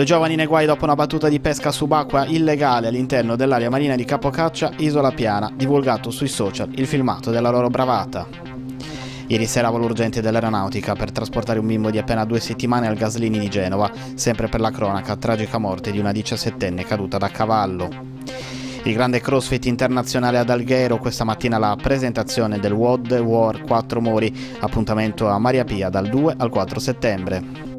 Due giovani nei guai dopo una battuta di pesca subacquea illegale all'interno dell'area marina di Capocaccia, Isola Piana, divulgato sui social il filmato della loro bravata. Ieri sera l'urgente dell'aeronautica per trasportare un bimbo di appena due settimane al Gaslini di Genova, sempre per la cronaca tragica morte di una 17enne caduta da cavallo. Il grande crossfit internazionale ad Alghero, questa mattina la presentazione del WOD War 4 Mori, appuntamento a Maria Pia dal 2 al 4 settembre.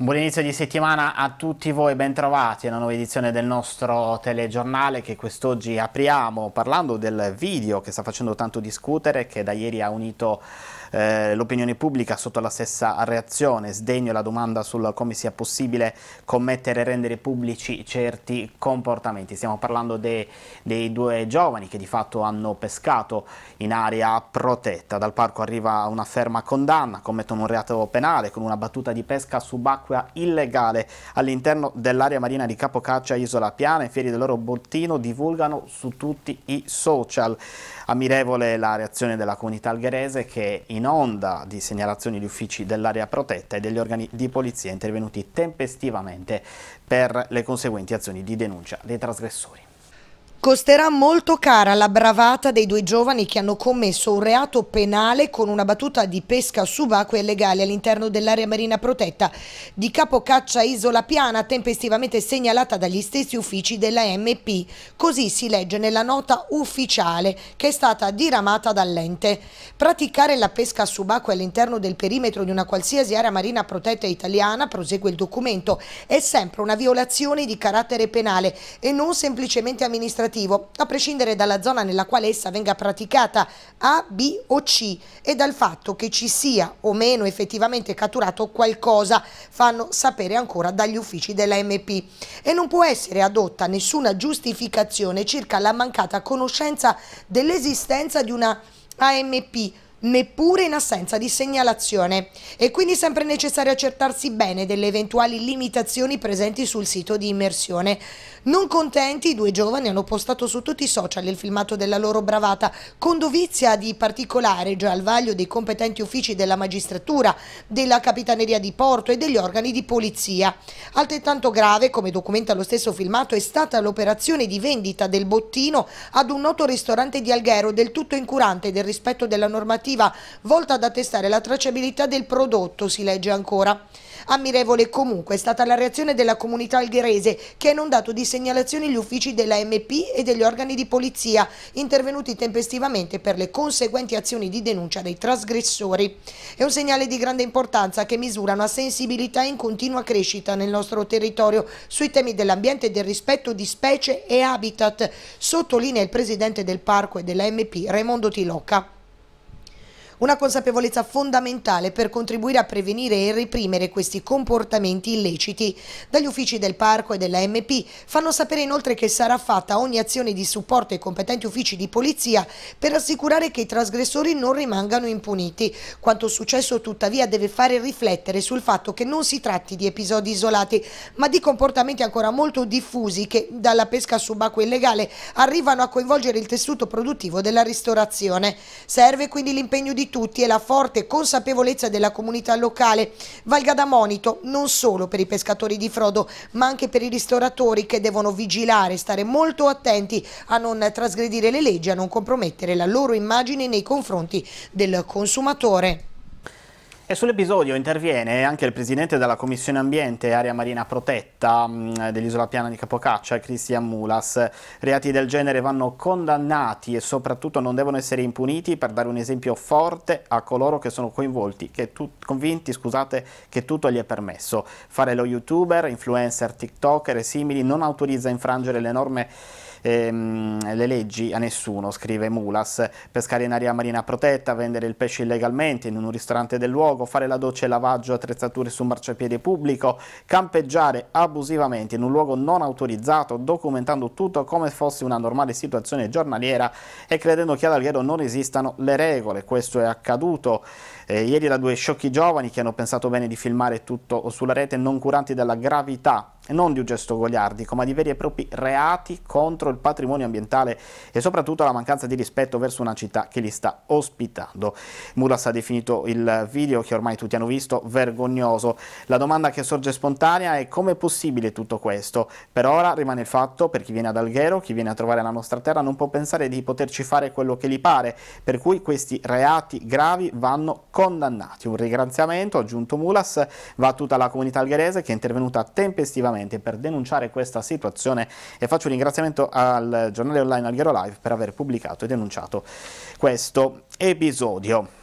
Un buon inizio di settimana a tutti voi, bentrovati a nuova edizione del nostro telegiornale che quest'oggi apriamo parlando del video che sta facendo tanto discutere, che da ieri ha unito eh, l'opinione pubblica sotto la stessa reazione, sdegno la domanda sul come sia possibile commettere e rendere pubblici certi comportamenti. Stiamo parlando de, dei due giovani che di fatto hanno pescato in area protetta. Dal parco arriva una ferma condanna, commettono un reato penale con una battuta di pesca subacquea illegale all'interno dell'area marina di Capocaccia Isola Piana. I fieri del loro bottino divulgano su tutti i social. Ammirevole la reazione della comunità algherese che in in onda di segnalazioni di uffici dell'area protetta e degli organi di polizia intervenuti tempestivamente per le conseguenti azioni di denuncia dei trasgressori. Costerà molto cara la bravata dei due giovani che hanno commesso un reato penale con una battuta di pesca subacquea illegale all'interno dell'area marina protetta di Capocaccia Isola Piana, tempestivamente segnalata dagli stessi uffici della MP. Così si legge nella nota ufficiale che è stata diramata dall'ente. Praticare la pesca subacquea all'interno del perimetro di una qualsiasi area marina protetta italiana, prosegue il documento, è sempre una violazione di carattere penale e non semplicemente amministrativa amministrativo, a prescindere dalla zona nella quale essa venga praticata A, B o C e dal fatto che ci sia o meno effettivamente catturato qualcosa, fanno sapere ancora dagli uffici dell'AMP. E non può essere adotta nessuna giustificazione circa la mancata conoscenza dell'esistenza di una AMP neppure in assenza di segnalazione. È quindi sempre necessario accertarsi bene delle eventuali limitazioni presenti sul sito di immersione. Non contenti, i due giovani hanno postato su tutti i social il filmato della loro bravata, con dovizia di particolare già al vaglio dei competenti uffici della magistratura, della Capitaneria di Porto e degli organi di polizia. Altrettanto grave, come documenta lo stesso filmato, è stata l'operazione di vendita del bottino ad un noto ristorante di Alghero del tutto incurante del rispetto della normativa normativa volta ad attestare la tracciabilità del prodotto, si legge ancora. Ammirevole comunque è stata la reazione della comunità algherese che ha inondato di segnalazioni gli uffici della MP e degli organi di polizia intervenuti tempestivamente per le conseguenti azioni di denuncia dei trasgressori. È un segnale di grande importanza che misura una sensibilità in continua crescita nel nostro territorio sui temi dell'ambiente e del rispetto di specie e habitat, sottolinea il presidente del parco e della MP Raimondo Tilocca. Una consapevolezza fondamentale per contribuire a prevenire e reprimere questi comportamenti illeciti. Dagli uffici del parco e della MP fanno sapere inoltre che sarà fatta ogni azione di supporto ai competenti uffici di polizia per assicurare che i trasgressori non rimangano impuniti. Quanto successo tuttavia deve fare riflettere sul fatto che non si tratti di episodi isolati, ma di comportamenti ancora molto diffusi che dalla pesca subacquea illegale arrivano a coinvolgere il tessuto produttivo della ristorazione. Serve quindi l'impegno di di tutti è la forte consapevolezza della comunità locale, valga da monito non solo per i pescatori di frodo, ma anche per i ristoratori che devono vigilare, stare molto attenti a non trasgredire le leggi, a non compromettere la loro immagine nei confronti del consumatore. E sull'episodio interviene anche il presidente della Commissione Ambiente e Area Marina Protetta mm, dell'isola piana di Capocaccia, Cristian Mulas. Reati del genere vanno condannati e soprattutto non devono essere impuniti per dare un esempio forte a coloro che sono coinvolti, che tu, convinti scusate, che tutto gli è permesso. Fare lo youtuber, influencer, tiktoker e simili non autorizza a infrangere le norme ehm, le leggi a nessuno, scrive Mulas. Pescare in area marina protetta, vendere il pesce illegalmente in un ristorante del luogo, fare la doccia e lavaggio attrezzature su marciapiede pubblico, campeggiare abusivamente in un luogo non autorizzato, documentando tutto come fosse una normale situazione giornaliera e credendo che ad Alghero non esistano le regole. Questo è accaduto. Eh, ieri da due sciocchi giovani che hanno pensato bene di filmare tutto sulla rete non curanti della gravità non di un gesto goliardico, ma di veri e propri reati contro il patrimonio ambientale e soprattutto la mancanza di rispetto verso una città che li sta ospitando. Mulas ha definito il video, che ormai tutti hanno visto, vergognoso. La domanda che sorge spontanea è come è possibile tutto questo? Per ora rimane il fatto, per chi viene ad Alghero, chi viene a trovare la nostra terra, non può pensare di poterci fare quello che gli pare, per cui questi reati gravi vanno contro condannati. Un ringraziamento, aggiunto Mulas, va a tutta la comunità algherese che è intervenuta tempestivamente per denunciare questa situazione e faccio un ringraziamento al giornale online Alghero Live per aver pubblicato e denunciato questo episodio.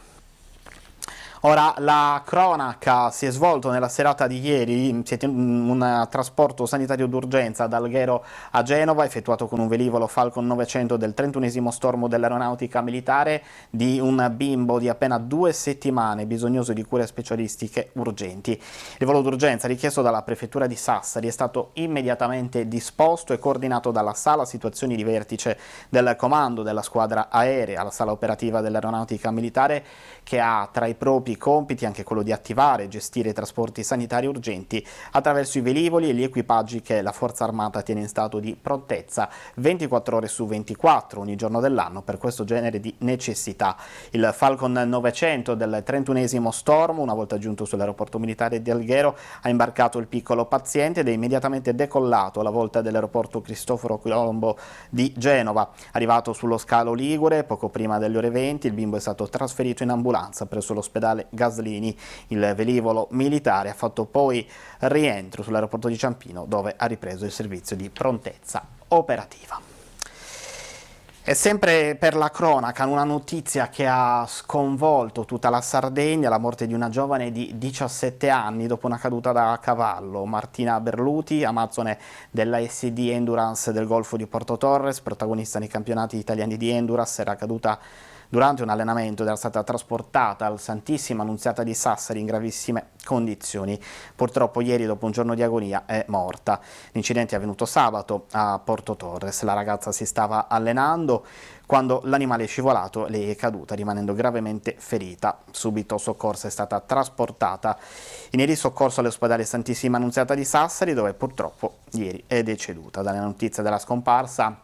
Ora, la cronaca si è svolta nella serata di ieri, un eh, trasporto sanitario d'urgenza da Alghero a Genova, effettuato con un velivolo Falcon 900 del 31 stormo dell'aeronautica militare di un bimbo di appena due settimane, bisognoso di cure specialistiche urgenti. Il volo d'urgenza richiesto dalla prefettura di Sassari è stato immediatamente disposto e coordinato dalla sala situazioni di vertice del comando della squadra aerea, la sala operativa dell'aeronautica militare, che ha tra i propri compi i compiti anche quello di attivare e gestire i trasporti sanitari urgenti attraverso i velivoli e gli equipaggi che la Forza Armata tiene in stato di prontezza 24 ore su 24 ogni giorno dell'anno per questo genere di necessità. Il Falcon 900 del 31 Storm, una volta giunto sull'aeroporto militare di Alghero, ha imbarcato il piccolo paziente ed è immediatamente decollato alla volta dell'aeroporto Cristoforo Colombo di Genova. Arrivato sullo scalo Ligure, poco prima delle ore 20, il bimbo è stato trasferito in ambulanza presso l'ospedale generale Gaslini. Il velivolo militare ha fatto poi rientro sull'aeroporto di Ciampino dove ha ripreso il servizio di prontezza operativa. E sempre per la cronaca, una notizia che ha sconvolto tutta la Sardegna, la morte di una giovane di 17 anni dopo una caduta da cavallo. Martina Berluti, amazzone della SD Endurance del Golfo di Porto Torres, protagonista nei campionati italiani di Endurance, era caduta Durante un allenamento era stata trasportata al Santissima Annunziata di Sassari in gravissime condizioni. Purtroppo ieri dopo un giorno di agonia è morta. L'incidente è avvenuto sabato a Porto Torres. La ragazza si stava allenando quando l'animale è scivolato le è caduta rimanendo gravemente ferita. Subito soccorsa è stata trasportata in ieri soccorso all'ospedale Santissima Annunziata di Sassari dove purtroppo ieri è deceduta. Dalle notizie della scomparsa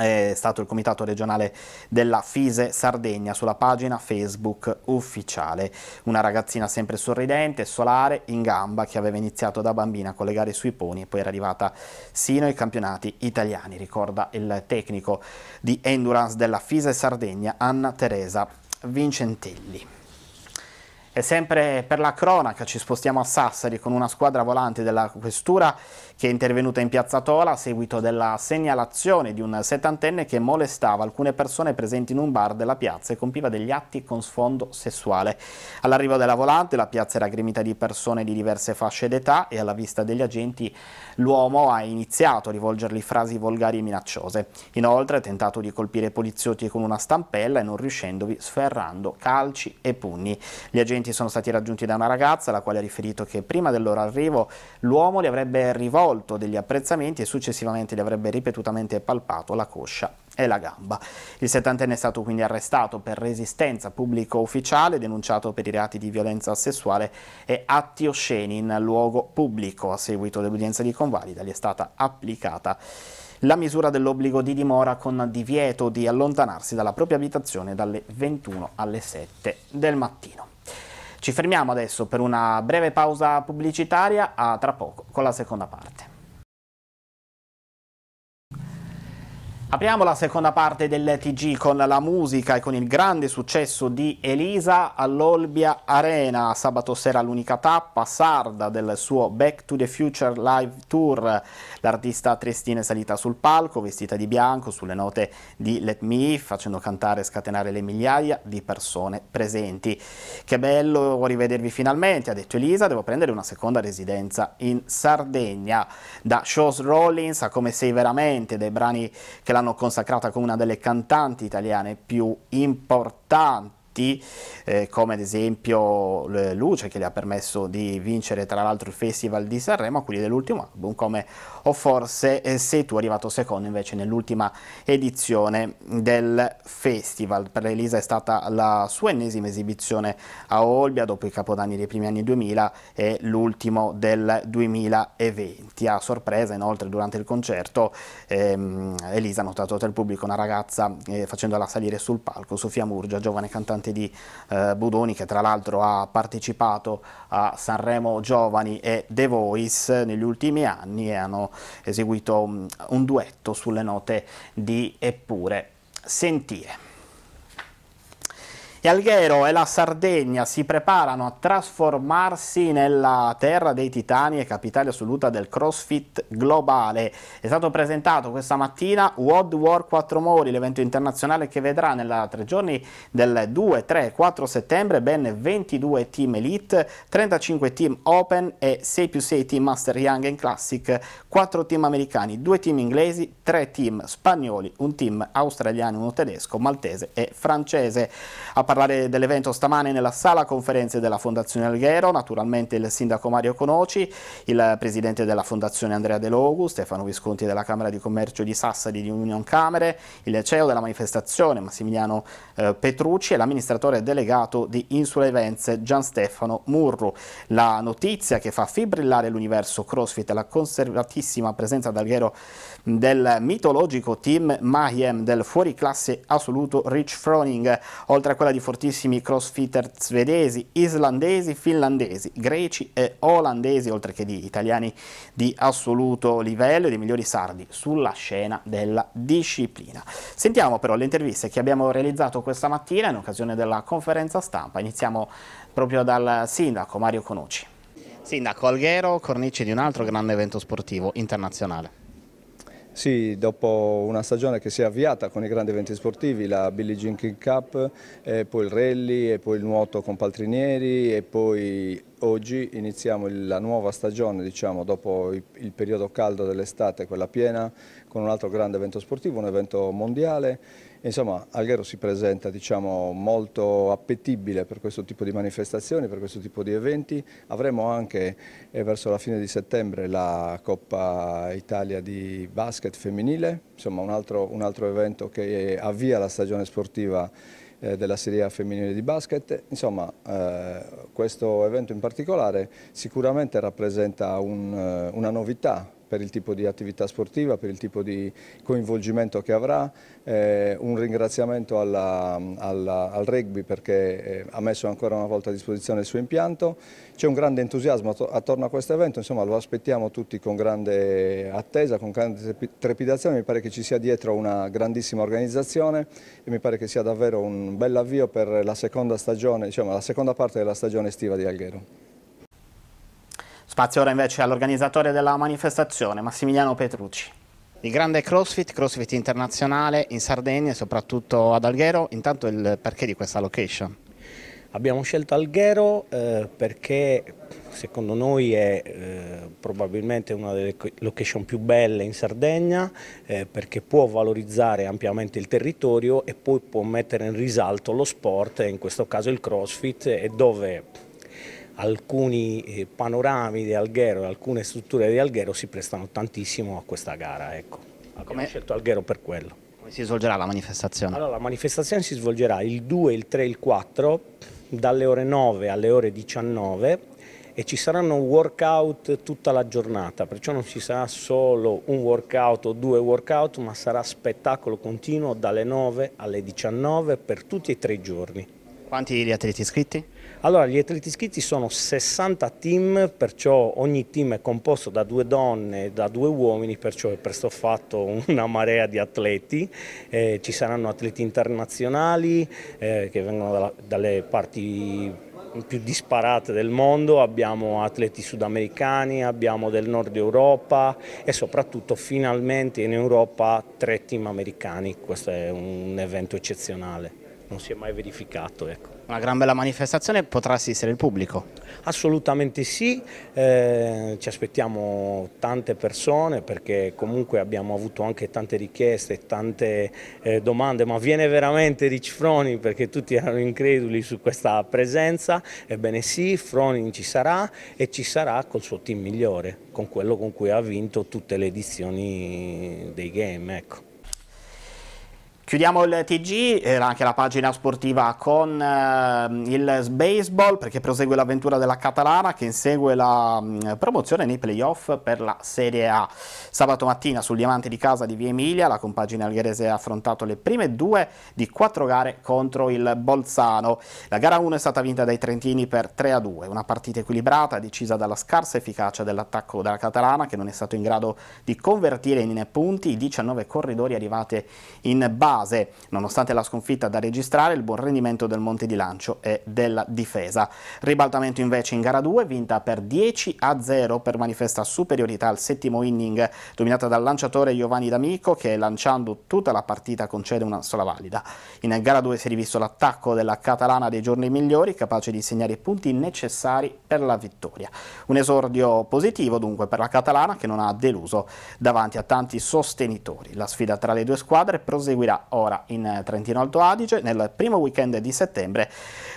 è stato il comitato regionale della Fise Sardegna sulla pagina Facebook ufficiale. Una ragazzina sempre sorridente, solare, in gamba, che aveva iniziato da bambina a collegare sui poni e poi era arrivata sino ai campionati italiani, ricorda il tecnico di endurance della Fise Sardegna, Anna Teresa Vincentelli. E sempre per la cronaca ci spostiamo a Sassari con una squadra volante della questura che è intervenuta in piazza Tola a seguito della segnalazione di un settantenne che molestava alcune persone presenti in un bar della piazza e compiva degli atti con sfondo sessuale. All'arrivo della volante la piazza era gremita di persone di diverse fasce d'età e alla vista degli agenti l'uomo ha iniziato a rivolgergli frasi volgari e minacciose. Inoltre ha tentato di colpire i poliziotti con una stampella e non riuscendovi sferrando calci e pugni. Gli agenti sono stati raggiunti da una ragazza la quale ha riferito che prima del loro arrivo l'uomo li avrebbe rivolto colto degli apprezzamenti e successivamente gli avrebbe ripetutamente palpato la coscia e la gamba. Il settantenne è stato quindi arrestato per resistenza pubblico ufficiale, denunciato per i reati di violenza sessuale e atti osceni in luogo pubblico. A seguito dell'udienza di convalida gli è stata applicata la misura dell'obbligo di dimora con divieto di allontanarsi dalla propria abitazione dalle 21 alle 7 del mattino. Ci fermiamo adesso per una breve pausa pubblicitaria, a tra poco con la seconda parte. Apriamo la seconda parte del TG con la musica e con il grande successo di Elisa all'Olbia Arena. Sabato sera l'unica tappa sarda del suo Back to the Future Live Tour. L'artista triestina è salita sul palco vestita di bianco sulle note di Let Me facendo cantare e scatenare le migliaia di persone presenti. Che bello rivedervi finalmente, ha detto Elisa, devo prendere una seconda residenza in Sardegna. Da Shows Rollins a Come Sei Veramente, dei brani che la l'hanno consacrata come una delle cantanti italiane più importanti eventi eh, come ad esempio Luce che gli ha permesso di vincere tra l'altro il Festival di Sanremo, quelli dell'ultimo album come O forse eh, sei tu arrivato secondo invece nell'ultima edizione del festival. Per Elisa è stata la sua ennesima esibizione a Olbia dopo i capodanni dei primi anni 2000 e l'ultimo del 2020. A sorpresa inoltre durante il concerto ehm, Elisa ha notato tra il pubblico una ragazza eh, facendola salire sul palco, Sofia Murgia, giovane cantante parte di eh, Budoni che tra l'altro ha partecipato a Sanremo Giovani e The Voice negli ultimi anni e hanno eseguito un, un duetto sulle note di Eppure Sentire. Alghero e la Sardegna si preparano a trasformarsi nella terra dei titani e capitale assoluta del crossfit globale. È stato presentato questa mattina World War 4 Mori, l'evento internazionale che vedrà nella tre giorni del 2, 3 e 4 settembre ben 22 team elite, 35 team open e 6 più 6 team master young and classic, 4 team americani, 2 team inglesi, 3 team spagnoli, un team australiano, uno tedesco, maltese e francese. A parlare dell'evento stamane nella sala conferenze della Fondazione Alghero, naturalmente il sindaco Mario Conoci, il presidente della Fondazione Andrea De Logu, Stefano Visconti della Camera di Commercio di Sassari di Union Camere, il CEO della manifestazione Massimiliano eh, Petrucci e l'amministratore delegato di Insula Evenze Gian Stefano Murru. La notizia che fa fibrillare l'universo CrossFit è la conservatissima presenza ad Alghero del mitologico team Mayhem del fuoriclasse assoluto Rich Froning, oltre a quella di di fortissimi crossfitter svedesi, islandesi, finlandesi, greci e olandesi, oltre che di italiani di assoluto livello e dei migliori sardi sulla scena della disciplina. Sentiamo però le interviste che abbiamo realizzato questa mattina in occasione della conferenza stampa. Iniziamo proprio dal sindaco Mario Conucci. Sindaco Alghero, cornice di un altro grande evento sportivo internazionale. Sì, dopo una stagione che si è avviata con i grandi eventi sportivi, la Billie Jean King Cup, poi il rally, e poi il nuoto con Paltrinieri e poi oggi iniziamo la nuova stagione, diciamo, dopo il periodo caldo dell'estate, quella piena, con un altro grande evento sportivo, un evento mondiale Insomma, Alghero si presenta diciamo, molto appetibile per questo tipo di manifestazioni, per questo tipo di eventi. Avremo anche eh, verso la fine di settembre la Coppa Italia di basket femminile, insomma un altro, un altro evento che avvia la stagione sportiva eh, della Serie A femminile di basket. Insomma, eh, questo evento in particolare sicuramente rappresenta un, eh, una novità per il tipo di attività sportiva, per il tipo di coinvolgimento che avrà, eh, un ringraziamento alla, alla, al rugby perché eh, ha messo ancora una volta a disposizione il suo impianto, c'è un grande entusiasmo attorno a questo evento, insomma lo aspettiamo tutti con grande attesa, con grande trepidazione, mi pare che ci sia dietro una grandissima organizzazione e mi pare che sia davvero un bel avvio per la seconda stagione, diciamo la seconda parte della stagione estiva di Alghero. Spazio ora invece all'organizzatore della manifestazione, Massimiliano Petrucci. Il grande CrossFit, CrossFit internazionale in Sardegna e soprattutto ad Alghero, intanto il perché di questa location? Abbiamo scelto Alghero eh, perché secondo noi è eh, probabilmente una delle location più belle in Sardegna eh, perché può valorizzare ampiamente il territorio e poi può mettere in risalto lo sport, in questo caso il CrossFit, e dove alcuni eh, panorami di Alghero, e alcune strutture di Alghero si prestano tantissimo a questa gara. Ecco. Abbiamo Come... scelto Alghero per quello. Come si svolgerà la manifestazione? Allora, la manifestazione si svolgerà il 2, il 3 e il 4 dalle ore 9 alle ore 19 e ci saranno workout tutta la giornata, perciò non ci sarà solo un workout o due workout, ma sarà spettacolo continuo dalle 9 alle 19 per tutti e tre i giorni. Quanti gli atleti iscritti? Allora, gli atleti iscritti sono 60 team, perciò ogni team è composto da due donne e da due uomini, perciò è presto fatto una marea di atleti. Eh, ci saranno atleti internazionali eh, che vengono dalla, dalle parti più disparate del mondo, abbiamo atleti sudamericani, abbiamo del nord Europa e soprattutto finalmente in Europa tre team americani, questo è un evento eccezionale non si è mai verificato. Ecco. Una gran bella manifestazione, potrà assistere il pubblico? Assolutamente sì, eh, ci aspettiamo tante persone perché comunque abbiamo avuto anche tante richieste, tante eh, domande, ma viene veramente Rich Fronin perché tutti erano increduli su questa presenza, ebbene sì, Fronin ci sarà e ci sarà col suo team migliore, con quello con cui ha vinto tutte le edizioni dei game. Ecco. Chiudiamo il TG, era anche la pagina sportiva con eh, il baseball perché prosegue l'avventura della Catalana che insegue la mh, promozione nei playoff per la Serie A. Sabato mattina sul diamante di casa di Via Emilia la compagine algherese ha affrontato le prime due di quattro gare contro il Bolzano. La gara 1 è stata vinta dai Trentini per 3 a 2, una partita equilibrata decisa dalla scarsa efficacia dell'attacco della Catalana che non è stato in grado di convertire in punti i 19 corridori arrivati in base base. Nonostante la sconfitta da registrare, il buon rendimento del Monte di Lancio e della difesa. Ribaltamento invece in gara 2, vinta per 10 a 0 per manifesta superiorità al settimo inning, dominata dal lanciatore Giovanni D'Amico che lanciando tutta la partita concede una sola valida. In gara 2 si è rivisto l'attacco della catalana dei giorni migliori, capace di segnare i punti necessari per la vittoria. Un esordio positivo dunque per la catalana che non ha deluso davanti a tanti sostenitori. La sfida tra le due squadre proseguirà ora in eh, Trentino Alto Adige nel primo weekend di settembre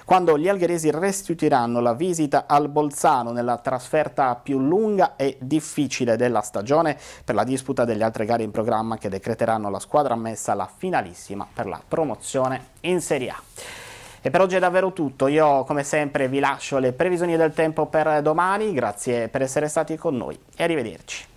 quando gli algheresi restituiranno la visita al Bolzano nella trasferta più lunga e difficile della stagione per la disputa delle altre gare in programma che decreteranno la squadra ammessa alla finalissima per la promozione in Serie A. E per oggi è davvero tutto, io come sempre vi lascio le previsioni del tempo per domani, grazie per essere stati con noi e arrivederci.